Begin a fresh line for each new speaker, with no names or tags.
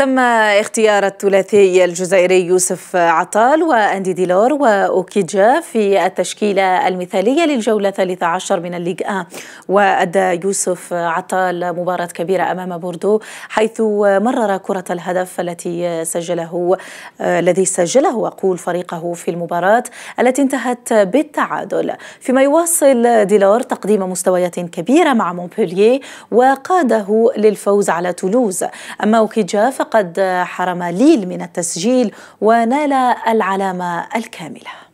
تم اختيار الثلاثي الجزائري يوسف عطال واندي ديلور واوكيجا في التشكيله المثاليه للجوله الثالثه عشر من الليغ 1 وادى يوسف عطال مباراه كبيره امام بوردو حيث مرر كره الهدف التي سجله الذي سجله اقول فريقه في المباراه التي انتهت بالتعادل فيما يواصل ديلور تقديم مستويات كبيره مع مونبولييه وقاده للفوز على تولوز اما اوكيجا فقد فقد حرم ليل من التسجيل ونال العلامة الكاملة